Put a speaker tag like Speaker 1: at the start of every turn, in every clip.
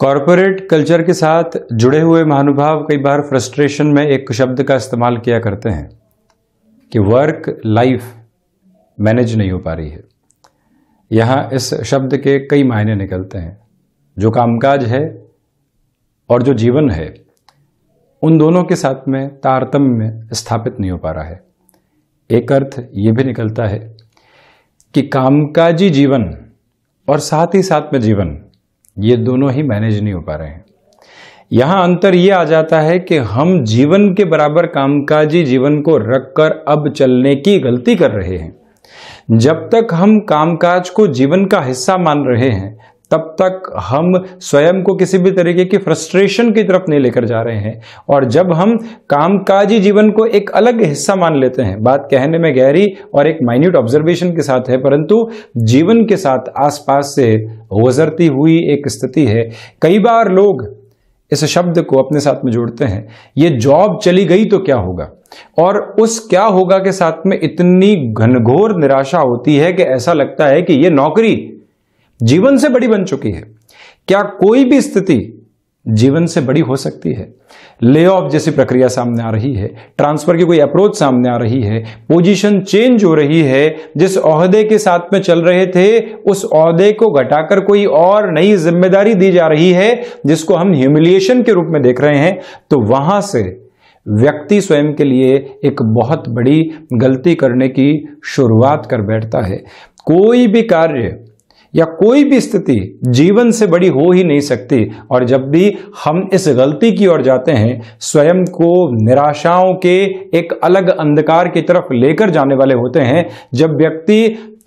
Speaker 1: corporate culture के साथ जुड़े हुए महानुभाव कई बार फ्रस्ट्रेशन में एक शब्द का इस्तेमाल किया करते हैं कि वर्क लाइफ मैनेज नहीं हो पा रही है यहाँ इस शब्द के कई मायने निकलते हैं जो कामकाज है और जो जीवन है उन दोनों के साथ में तारतम्य में स्थापित नहीं हो पा रहा है एक अर्थ ये भी निकलता है कि कामकाजी जीवन और साथ ही साथ में जीवन ये दोनों ही मैनेज नहीं हो पा रहे हैं यहां अंतर ये आ जाता है कि हम जीवन के बराबर कामकाजी जीवन को रखकर अब चलने की गलती कर रहे हैं जब तक हम कामकाज को जीवन का हिस्सा मान रहे हैं तब तक हम स्वयं को किसी भी तरीके की फ्रस्ट्रेशन की तरफ नहीं लेकर जा रहे हैं और जब हम कामकाजी जीवन को एक अलग हिस्सा मान लेते हैं बात कहने में गहरी और एक माइन्यूट ऑब्जर्वेशन के साथ है परंतु जीवन के साथ आसपास से गुजरती हुई एक स्थिति है कई बार लोग इस शब्द को अपने साथ में जोड़ते हैं ये जॉब चली गई तो क्या होगा और उस क्या होगा के साथ में इतनी घनघोर निराशा होती है कि ऐसा लगता है कि ये नौकरी जीवन से बड़ी बन चुकी है क्या कोई भी स्थिति जीवन से बड़ी हो सकती है ले ऑफ जैसी प्रक्रिया सामने आ रही है ट्रांसफर की कोई अप्रोच सामने आ रही है पोजीशन चेंज हो रही है जिस अहदे के साथ में चल रहे थे उस अहदे को घटाकर कोई और नई जिम्मेदारी दी जा रही है जिसको हम ह्यूमिलिएशन के रूप में देख रहे हैं तो वहां से व्यक्ति स्वयं के लिए एक बहुत बड़ी गलती करने की शुरुआत कर बैठता है कोई भी कार्य या कोई भी स्थिति जीवन से बड़ी हो ही नहीं सकती और जब भी हम इस गलती की ओर जाते हैं स्वयं को निराशाओं के एक अलग अंधकार की तरफ लेकर जाने वाले होते हैं जब व्यक्ति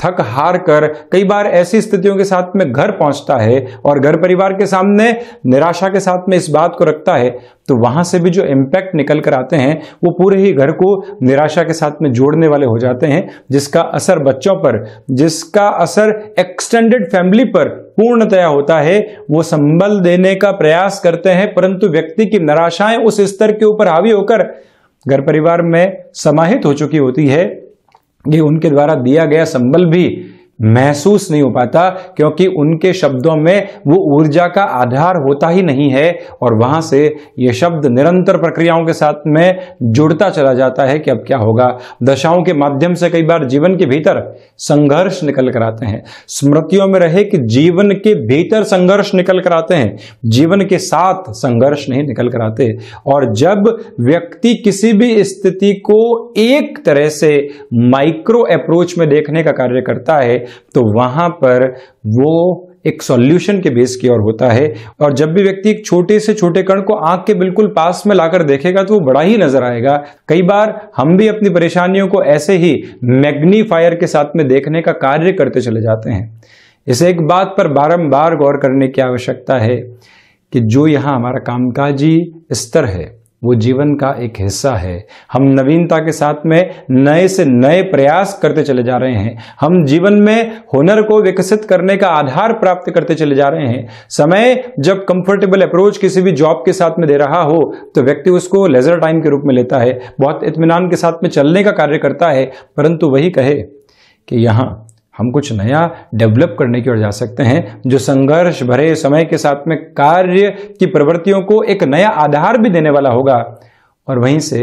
Speaker 1: थक हार कर कई बार ऐसी स्थितियों के साथ में घर पहुंचता है और घर परिवार के सामने निराशा के साथ में इस बात को रखता है तो वहां से भी जो इम्पैक्ट निकल कर आते हैं वो पूरे ही घर को निराशा के साथ में जोड़ने वाले हो जाते हैं जिसका असर बच्चों पर जिसका असर एक्सटेंडेड फैमिली पर पूर्णतया होता है वो संबल देने का प्रयास करते हैं परंतु व्यक्ति की निराशाएं उस स्तर के ऊपर हावी होकर घर परिवार में समाहित हो चुकी होती है ये उनके द्वारा दिया गया संबल भी महसूस नहीं हो पाता क्योंकि उनके शब्दों में वो ऊर्जा का आधार होता ही नहीं है और वहां से ये शब्द निरंतर प्रक्रियाओं के साथ में जुड़ता चला जाता है कि अब क्या होगा दशाओं के माध्यम से कई बार जीवन के भीतर संघर्ष निकल कर आते हैं स्मृतियों में रहे कि जीवन के भीतर संघर्ष निकल कर आते हैं जीवन के साथ संघर्ष नहीं निकल कर आते और जब व्यक्ति किसी भी स्थिति को एक तरह से माइक्रो अप्रोच में देखने का कार्य करता है तो वहां पर वो एक सॉल्यूशन के बेस की ओर होता है और जब भी व्यक्ति एक छोटे से छोटे कण को आंख के बिल्कुल पास में लाकर देखेगा तो वो बड़ा ही नजर आएगा कई बार हम भी अपनी परेशानियों को ऐसे ही मैग्नीफायर के साथ में देखने का कार्य करते चले जाते हैं इस एक बात पर बारंबार गौर करने की आवश्यकता है कि जो यहां हमारा कामकाजी स्तर है वो जीवन का एक हिस्सा है हम नवीनता के साथ में नए से नए प्रयास करते चले जा रहे हैं हम जीवन में हुनर को विकसित करने का आधार प्राप्त करते चले जा रहे हैं समय जब कंफर्टेबल अप्रोच किसी भी जॉब के साथ में दे रहा हो तो व्यक्ति उसको लेजर टाइम के रूप में लेता है बहुत इतमान के साथ में चलने का कार्य करता है परंतु वही कहे कि यहाँ हम कुछ नया डेवलप करने की ओर जा सकते हैं जो संघर्ष भरे समय के साथ में कार्य की प्रवृत्तियों को एक नया आधार भी देने वाला होगा और वहीं से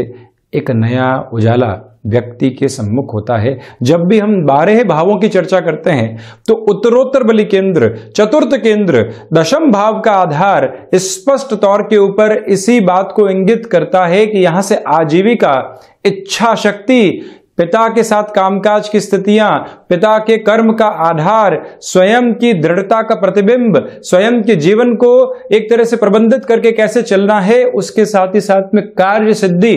Speaker 1: एक नया उजाला व्यक्ति के सम्मुख होता है जब भी हम बारह भावों की चर्चा करते हैं तो उत्तरोत्तर बलि केंद्र चतुर्थ केंद्र दशम भाव का आधार स्पष्ट तौर के ऊपर इसी बात को इंगित करता है कि यहां से आजीविका इच्छा शक्ति पिता के साथ कामकाज की स्थितियां पिता के कर्म का आधार स्वयं की दृढ़ता का प्रतिबिंब स्वयं के जीवन को एक तरह से प्रबंधित करके कैसे चलना है उसके साथ ही साथ में कार्य सिद्धि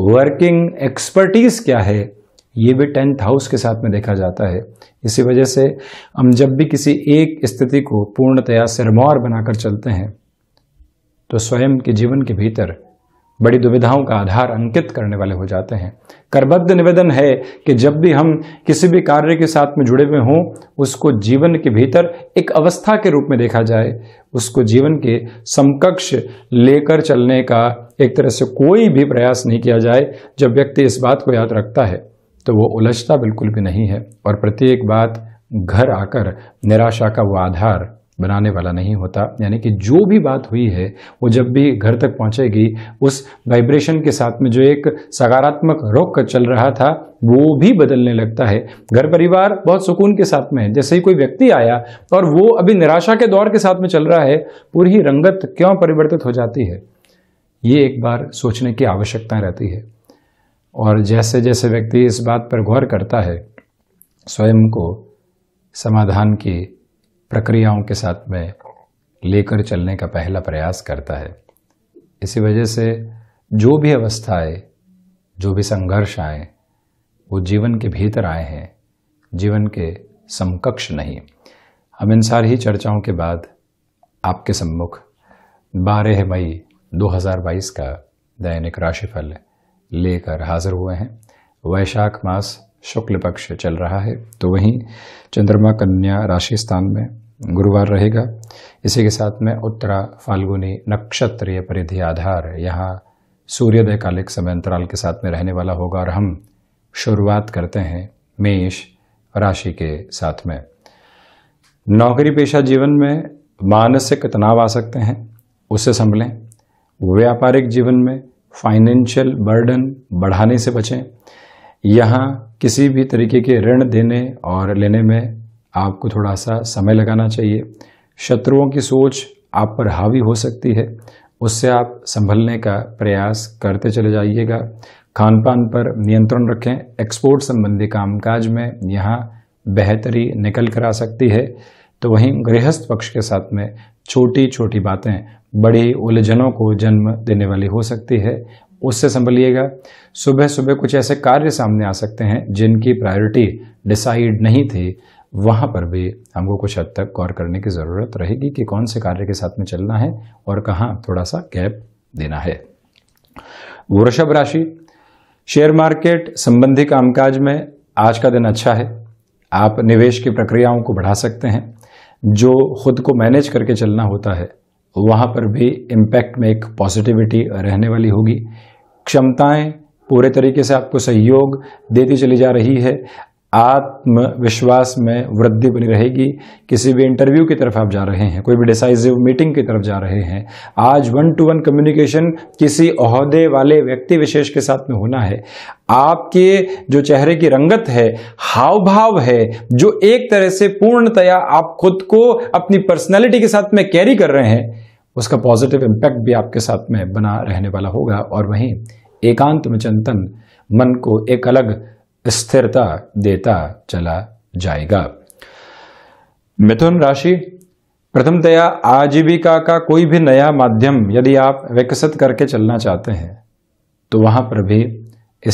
Speaker 1: वर्किंग एक्सपर्टीज क्या है ये भी टेंथ हाउस के साथ में देखा जाता है इसी वजह से हम जब भी किसी एक स्थिति को पूर्णतया सिरमौर बनाकर चलते हैं तो स्वयं के जीवन के भीतर बड़ी दुविधाओं का आधार अंकित करने वाले हो जाते हैं करबद्ध निवेदन है कि जब भी हम किसी भी कार्य के साथ में जुड़े हुए हों उसको जीवन के भीतर एक अवस्था के रूप में देखा जाए उसको जीवन के समकक्ष लेकर चलने का एक तरह से कोई भी प्रयास नहीं किया जाए जब व्यक्ति इस बात को याद रखता है तो वो उलझता बिल्कुल भी नहीं है और प्रत्येक बात घर आकर निराशा का वो आधार बनाने वाला नहीं होता यानी कि जो भी बात हुई है वो जब भी घर तक पहुंचेगी उस वाइब्रेशन के साथ में जो एक सकारात्मक रुख चल रहा था वो भी बदलने लगता है घर परिवार बहुत सुकून के साथ में है जैसे ही कोई व्यक्ति आया और वो अभी निराशा के दौर के साथ में चल रहा है पूरी रंगत क्यों परिवर्तित हो जाती है ये एक बार सोचने की आवश्यकता रहती है और जैसे जैसे व्यक्ति इस बात पर गौर करता है स्वयं को समाधान की प्रक्रियाओं के साथ में लेकर चलने का पहला प्रयास करता है इसी वजह से जो भी अवस्था आए जो भी संघर्ष आए वो जीवन के भीतर आए हैं जीवन के समकक्ष नहीं हम इन सारी चर्चाओं के बाद आपके सम्मुख 12 मई 2022 का दैनिक राशिफल लेकर हाजिर हुए हैं वैशाख मास शुक्ल पक्ष चल रहा है तो वहीं चंद्रमा कन्या राशि स्थान में गुरुवार रहेगा इसी के साथ में उत्तरा फाल्गुनी नक्षत्रीय परिधि आधार यहाँ सूर्योदय कालिक समय अंतराल के साथ में रहने वाला होगा और हम शुरुआत करते हैं मेष राशि के साथ में नौकरी पेशा जीवन में मानसिक तनाव आ सकते हैं उससे संभलें व्यापारिक जीवन में फाइनेंशियल बर्डन बढ़ाने से बचें यहाँ किसी भी तरीके के ऋण देने और लेने में आपको थोड़ा सा समय लगाना चाहिए शत्रुओं की सोच आप पर हावी हो सकती है उससे आप संभलने का प्रयास करते चले जाइएगा खान पान पर नियंत्रण रखें एक्सपोर्ट संबंधी कामकाज में यहाँ बेहतरी निकल कर आ सकती है तो वहीं गृहस्थ पक्ष के साथ में छोटी छोटी बातें बड़ी उलझनों को जन्म देने वाली हो सकती है उससे संभलिएगा सुबह सुबह कुछ ऐसे कार्य सामने आ सकते हैं जिनकी प्रायोरिटी डिसाइड नहीं थी वहाँ पर भी हमको कुछ हद तक गौर करने की ज़रूरत रहेगी कि कौन से कार्य के साथ में चलना है और कहाँ थोड़ा सा गैप देना है वृषभ राशि शेयर मार्केट संबंधी कामकाज में आज का दिन अच्छा है आप निवेश की प्रक्रियाओं को बढ़ा सकते हैं जो खुद को मैनेज करके चलना होता है वहाँ पर भी इम्पैक्ट में एक पॉजिटिविटी रहने वाली होगी क्षमताएं पूरे तरीके से आपको सहयोग देती चली जा रही है आत्मविश्वास में वृद्धि बनी रहेगी किसी भी इंटरव्यू की तरफ आप जा रहे हैं कोई भी डिसाइजिव मीटिंग की तरफ जा रहे हैं आज वन टू वन कम्युनिकेशन किसी अहदे वाले व्यक्ति विशेष के साथ में होना है आपके जो चेहरे की रंगत है हाव भाव है जो एक तरह से पूर्णतया आप खुद को अपनी पर्सनैलिटी के साथ में कैरी कर रहे हैं उसका पॉजिटिव इम्पैक्ट भी आपके साथ में बना रहने वाला होगा और वहीं एकांत में चिंतन मन को एक अलग स्थिरता देता चला जाएगा मिथुन राशि प्रथमतया आजीविका का कोई भी नया माध्यम यदि आप विकसित करके चलना चाहते हैं तो वहां पर भी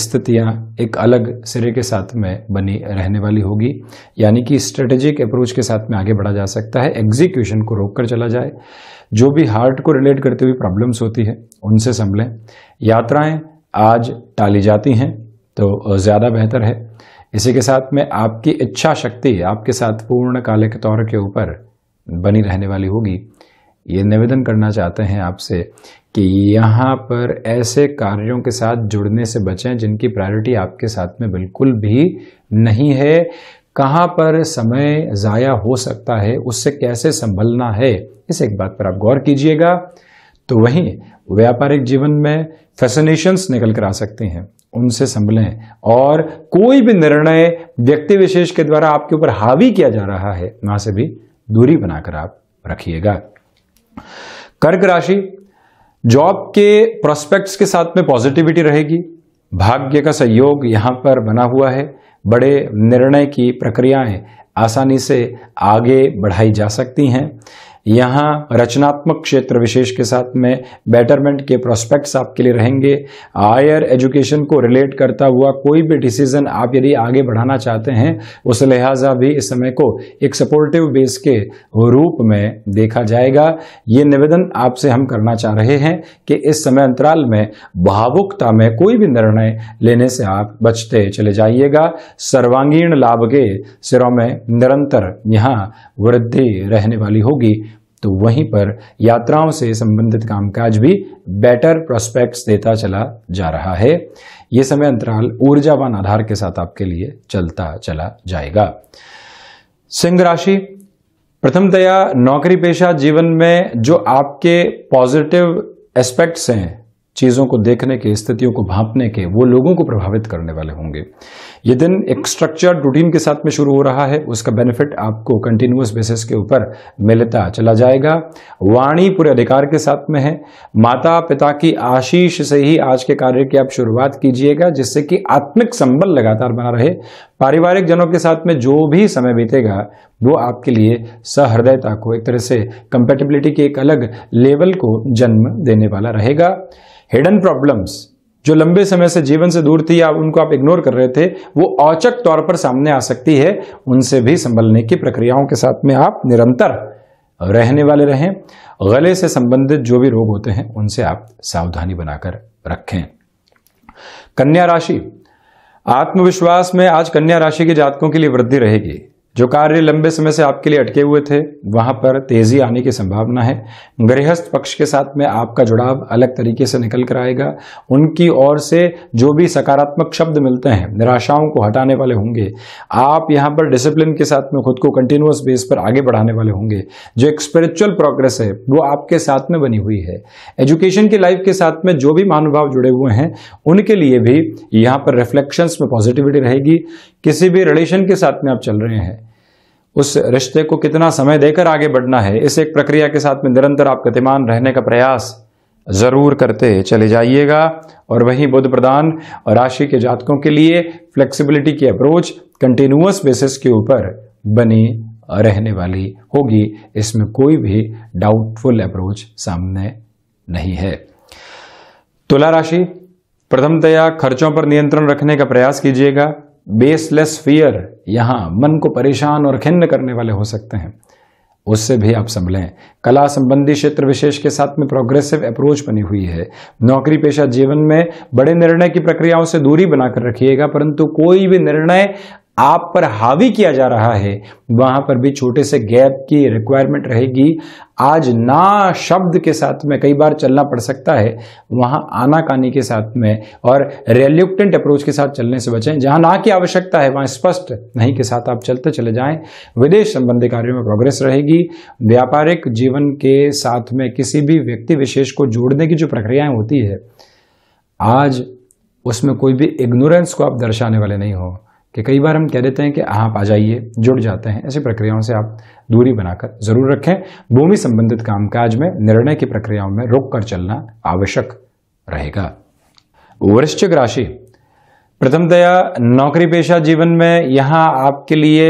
Speaker 1: स्थितियां एक अलग सिरे के साथ में बनी रहने वाली होगी यानी कि स्ट्रेटेजिक अप्रोच के साथ में आगे बढ़ा जा सकता है एग्जीक्यूशन को रोक कर चला जाए जो भी हार्ट को रिलेट करते हुए प्रॉब्लम्स होती है उनसे संभलें यात्राएं आज टाली जाती हैं तो ज़्यादा बेहतर है इसी के साथ में आपकी इच्छा शक्ति आपके साथ पूर्ण काले के तौर के ऊपर बनी रहने वाली होगी ये निवेदन करना चाहते हैं आपसे कि यहाँ पर ऐसे कार्यों के साथ जुड़ने से बचें जिनकी प्रायोरिटी आपके साथ में बिल्कुल भी नहीं है कहाँ पर समय ज़ाया हो सकता है उससे कैसे संभलना है इस एक बात पर आप गौर कीजिएगा तो वहीं व्यापारिक जीवन में फैसिनेशंस निकल कर आ सकते हैं उनसे संभलें और कोई भी निर्णय व्यक्ति विशेष के द्वारा आपके ऊपर हावी किया जा रहा है वहां से भी दूरी बनाकर आप रखिएगा कर्क राशि जॉब के प्रोस्पेक्ट्स के साथ में पॉजिटिविटी रहेगी भाग्य का सहयोग यहां पर बना हुआ है बड़े निर्णय की प्रक्रियाएं आसानी से आगे बढ़ाई जा सकती हैं यहाँ रचनात्मक क्षेत्र विशेष के साथ में बेटरमेंट के प्रोस्पेक्ट्स आपके लिए रहेंगे हायर एजुकेशन को रिलेट करता हुआ कोई भी डिसीजन आप यदि आगे बढ़ाना चाहते हैं उस लिहाजा भी इस समय को एक सपोर्टिव बेस के रूप में देखा जाएगा ये निवेदन आपसे हम करना चाह रहे हैं कि इस समय अंतराल में भावुकता में कोई भी निर्णय लेने से आप बचते चले जाइएगा सर्वांगीण लाभ के सिरों में निरंतर यहाँ वृद्धि रहने वाली होगी तो वहीं पर यात्राओं से संबंधित कामकाज भी बेटर प्रोस्पेक्ट्स देता चला जा रहा है ये समय अंतराल ऊर्जावान आधार के साथ आपके लिए चलता चला जाएगा सिंह राशि प्रथमतया नौकरी पेशा जीवन में जो आपके पॉजिटिव एस्पेक्ट्स हैं चीज़ों को देखने के स्थितियों को भांपने के वो लोगों को प्रभावित करने वाले होंगे ये दिन एक स्ट्रक्चर रूटीन के साथ में शुरू हो रहा है उसका बेनिफिट आपको कंटिन्यूस बेसिस के ऊपर मिलता चला जाएगा वाणी पूरे अधिकार के साथ में है माता पिता की आशीष से ही आज के कार्य की आप शुरुआत कीजिएगा जिससे कि आत्मिक संबल लगातार बना रहे पारिवारिक जनों के साथ में जो भी समय बीतेगा वो आपके लिए सहृदयता को एक तरह से कंपेटेबिलिटी के एक अलग लेवल को जन्म देने वाला रहेगा हिडन प्रॉब्लम्स जो लंबे समय से जीवन से दूर थी या उनको आप इग्नोर कर रहे थे वो औचक तौर पर सामने आ सकती है उनसे भी संभलने की प्रक्रियाओं के साथ में आप निरंतर रहने वाले रहें गले से संबंधित जो भी रोग होते हैं उनसे आप सावधानी बनाकर रखें कन्या राशि आत्मविश्वास में आज कन्या राशि के जातकों के लिए वृद्धि रहेगी जो कार्य लंबे समय से आपके लिए अटके हुए थे वहां पर तेजी आने की संभावना है गृहस्थ पक्ष के साथ में आपका जुड़ाव अलग तरीके से निकल कर आएगा उनकी ओर से जो भी सकारात्मक शब्द मिलते हैं निराशाओं को हटाने वाले होंगे आप यहाँ पर डिसिप्लिन के साथ में खुद को कंटिन्यूस बेस पर आगे बढ़ाने वाले होंगे जो एक स्पिरिचुअल प्रोग्रेस है वो आपके साथ में बनी हुई है एजुकेशन की लाइफ के साथ में जो भी महानुभाव जुड़े हुए हैं उनके लिए भी यहाँ पर रिफ्लेक्शंस में पॉजिटिविटी रहेगी किसी भी रिलेशन के साथ में आप चल रहे हैं उस रिश्ते को कितना समय देकर आगे बढ़ना है इस एक प्रक्रिया के साथ में निरंतर आप गतिमान रहने का प्रयास ज़रूर करते चले जाइएगा और वहीं बुद्ध प्रदान और राशि के जातकों के लिए फ्लेक्सिबिलिटी की अप्रोच कंटिन्यूस बेसिस के ऊपर बनी रहने वाली होगी इसमें कोई भी डाउटफुल अप्रोच सामने नहीं है तुला राशि प्रथमतया खर्चों पर नियंत्रण रखने का प्रयास कीजिएगा बेसलेस फियर यहां मन को परेशान और खिन्न करने वाले हो सकते हैं उससे भी आप संभलें कला संबंधी क्षेत्र विशेष के साथ में प्रोग्रेसिव अप्रोच बनी हुई है नौकरी पेशा जीवन में बड़े निर्णय की प्रक्रियाओं से दूरी बनाकर रखिएगा परंतु कोई भी निर्णय आप पर हावी किया जा रहा है वहां पर भी छोटे से गैप की रिक्वायरमेंट रहेगी आज ना शब्द के साथ में कई बार चलना पड़ सकता है वहां आनाकानी के साथ में और रेल्यूक्टेंट अप्रोच के साथ चलने से बचें जहां ना की आवश्यकता है वहां स्पष्ट नहीं के साथ आप चलते चले जाएं विदेश संबंधी कार्यों में प्रोग्रेस रहेगी व्यापारिक जीवन के साथ में किसी भी व्यक्ति विशेष को जोड़ने की जो प्रक्रियाएं होती है आज उसमें कोई भी इग्नोरेंस को आप दर्शाने वाले नहीं हों कि कई बार हम कह देते हैं कि आप आ जाइए जुड़ जाते हैं ऐसी प्रक्रियाओं से आप दूरी बनाकर जरूर रखें भूमि संबंधित कामकाज में निर्णय की प्रक्रियाओं में रोक कर चलना आवश्यक रहेगा वृश्चिक राशि प्रथमतया नौकरी पेशा जीवन में यहां आपके लिए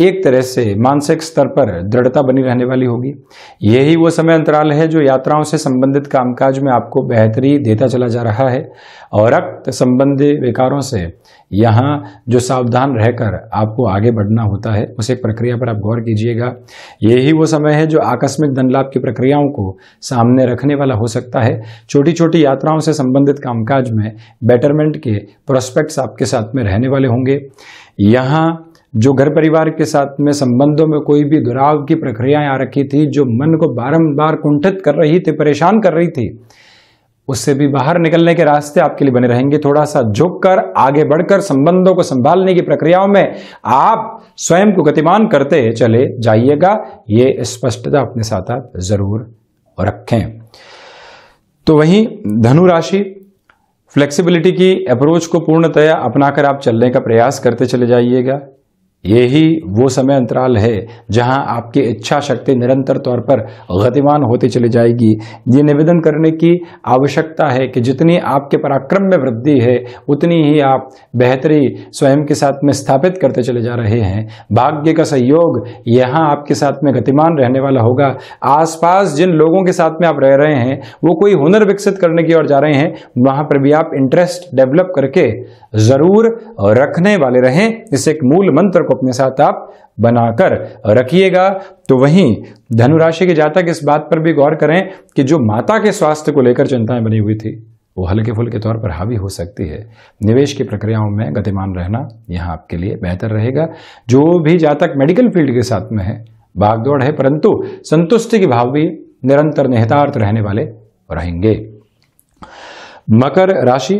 Speaker 1: एक तरह से मानसिक स्तर पर दृढ़ता बनी रहने वाली होगी यही वो समय अंतराल है जो यात्राओं से संबंधित कामकाज में आपको बेहतरी देता चला जा रहा है और रक्त संबंधी विकारों से यहाँ जो सावधान रहकर आपको आगे बढ़ना होता है उस एक प्रक्रिया पर आप गौर कीजिएगा यही वो समय है जो आकस्मिक धन लाभ की प्रक्रियाओं को सामने रखने वाला हो सकता है छोटी छोटी यात्राओं से संबंधित कामकाज में बेटरमेंट के प्रोस्पेक्ट्स आपके साथ में रहने वाले होंगे यहाँ जो घर परिवार के साथ में संबंधों में कोई भी दुराव की प्रक्रियाएं आ रखी थी जो मन को बारंबार कुंठित कर रही थी परेशान कर रही थी उससे भी बाहर निकलने के रास्ते आपके लिए बने रहेंगे थोड़ा सा झुककर आगे बढ़कर संबंधों को संभालने की प्रक्रियाओं में आप स्वयं को गतिमान करते चले जाइएगा ये स्पष्टता अपने साथ आप जरूर रखें तो वहीं धनु राशि फ्लेक्सिबिलिटी की अप्रोच को पूर्णतया अपनाकर आप चलने का प्रयास करते चले जाइएगा यही वो समय अंतराल है जहां आपकी इच्छा शक्ति निरंतर तौर पर गतिमान होते चली जाएगी ये निवेदन करने की आवश्यकता है कि जितनी आपके पराक्रम में वृद्धि है उतनी ही आप बेहतरी स्वयं के साथ में स्थापित करते चले जा रहे हैं भाग्य का सहयोग यहाँ आपके साथ में गतिमान रहने वाला होगा आसपास जिन लोगों के साथ में आप रह रहे हैं वो कोई हुनर विकसित करने की ओर जा रहे हैं वहाँ पर भी आप इंटरेस्ट डेवलप करके ज़रूर रखने वाले रहें इस एक मूल मंत्र को अपने साथ आप बनाकर रखिएगा तो वहीं धनुराशि के जातक इस बात पर भी गौर करें कि जो माता के स्वास्थ्य को लेकर चिंताएं बनी हुई थी वो हल्के फुल्के तौर पर हावी हो सकती है निवेश की प्रक्रियाओं में गतिमान रहना यहाँ आपके लिए बेहतर रहेगा जो भी जातक मेडिकल फील्ड के साथ में है भागदौड़ है परंतु संतुष्टि के भाव भी निरंतर निहितार्थ रहने वाले रहेंगे मकर राशि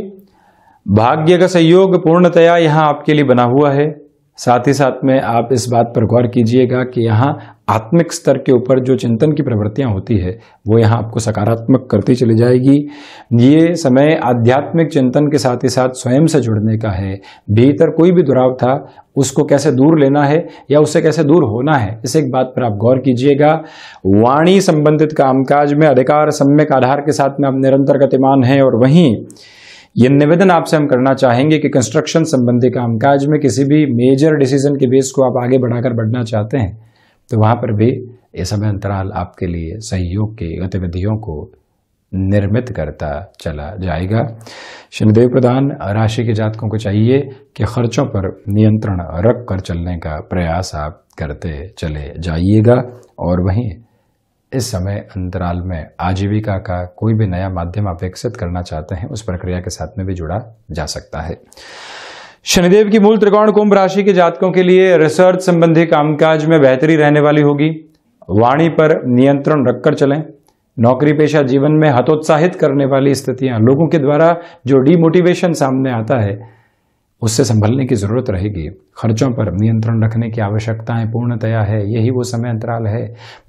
Speaker 1: भाग्य का सहयोग पूर्णतया यहां आपके लिए बना हुआ है साथ ही साथ में आप इस बात पर गौर कीजिएगा कि यहाँ आत्मिक स्तर के ऊपर जो चिंतन की प्रवृत्तियाँ होती है वो यहाँ आपको सकारात्मक करती चली जाएगी ये समय आध्यात्मिक चिंतन के साथ ही साथ स्वयं से जुड़ने का है भीतर कोई भी दुराव था उसको कैसे दूर लेना है या उससे कैसे दूर होना है इस एक बात पर आप गौर कीजिएगा वाणी संबंधित कामकाज में अधिकार सम्यक आधार के साथ में आप निरंतर गतिमान हैं और वहीं ये निवेदन आपसे हम करना चाहेंगे कि कंस्ट्रक्शन संबंधी कामकाज में किसी भी मेजर डिसीजन के बेस को आप आगे बढ़ाकर बढ़ना चाहते हैं तो वहाँ पर भी ये समय अंतराल आपके लिए सहयोग की गतिविधियों को निर्मित करता चला जाएगा शनिदेव प्रधान राशि के जातकों को चाहिए कि खर्चों पर नियंत्रण रख कर चलने का प्रयास आप करते चले जाइएगा और वहीं इस समय अंतराल में आजीविका का कोई भी नया माध्यम आप विकसित करना चाहते हैं उस प्रक्रिया के साथ में भी जुड़ा जा सकता है शनिदेव की मूल त्रिकोण कुंभ राशि के जातकों के लिए रिसर्च संबंधी कामकाज में बेहतरी रहने वाली होगी वाणी पर नियंत्रण रखकर चलें नौकरी पेशा जीवन में हतोत्साहित करने वाली स्थितियां लोगों के द्वारा जो डीमोटिवेशन सामने आता है उससे संभलने की जरूरत रहेगी खर्चों पर नियंत्रण रखने की आवश्यकताएं पूर्णतया है यही वो समय अंतराल है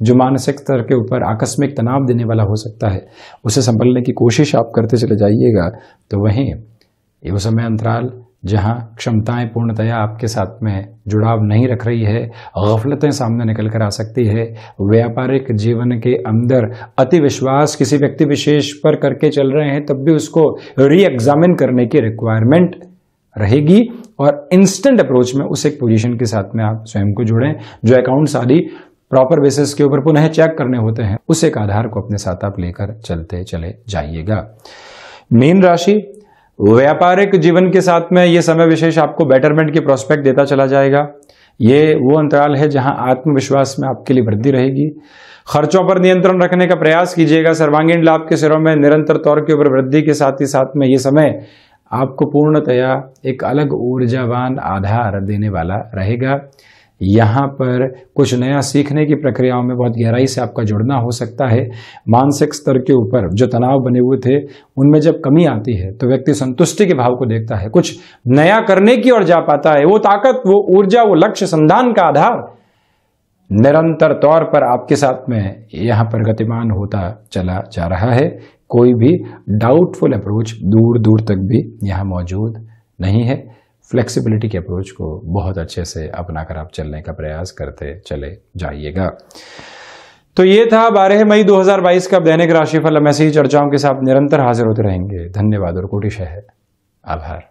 Speaker 1: जो मानसिक स्तर के ऊपर आकस्मिक तनाव देने वाला हो सकता है उसे संभलने की कोशिश आप करते चले जाइएगा तो वहीं ये वो समय अंतराल जहाँ क्षमताएं पूर्णतया आपके साथ में जुड़ाव नहीं रख रही है गफलतें सामने निकल कर आ सकती है व्यापारिक जीवन के अंदर अति विश्वास किसी व्यक्ति विशेष पर करके चल रहे हैं तब भी उसको री एग्जामिन करने की रिक्वायरमेंट रहेगी और इंस्टेंट अप्रोच में उस एक पोजीशन के साथ में आप स्वयं को जुड़ें जो अकाउंट आदि प्रॉपर बेसिस के ऊपर पुनः चेक करने होते हैं उस एक आधार को अपने साथ आप लेकर चलते चले जाइएगा मीन राशि व्यापारिक जीवन के साथ में यह समय विशेष आपको बेटरमेंट के प्रोस्पेक्ट देता चला जाएगा ये वो अंतराल है जहां आत्मविश्वास में आपके लिए वृद्धि रहेगी खर्चों पर नियंत्रण रखने का प्रयास कीजिएगा सर्वांगीण लाभ के सिरों में निरंतर तौर के ऊपर वृद्धि के साथ ही साथ में ये समय आपको पूर्णतया एक अलग ऊर्जावान आधार देने वाला रहेगा यहाँ पर कुछ नया सीखने की प्रक्रियाओं में बहुत गहराई से आपका जुड़ना हो सकता है मानसिक स्तर के ऊपर जो तनाव बने हुए थे उनमें जब कमी आती है तो व्यक्ति संतुष्टि के भाव को देखता है कुछ नया करने की ओर जा पाता है वो ताकत वो ऊर्जा वो लक्ष्य संधान का आधार निरंतर तौर पर आपके साथ में यहाँ पर गतिमान होता चला जा रहा है कोई भी डाउटफुल अप्रोच दूर दूर तक भी यहाँ मौजूद नहीं है फ्लेक्सिबिलिटी के अप्रोच को बहुत अच्छे से अपना कर आप चलने का प्रयास करते चले जाइएगा तो ये था बारह मई 2022 का दैनिक राशिफल हम ऐसी चर्चाओं के साथ निरंतर हाजिर होते रहेंगे धन्यवाद और कोटिश है आभार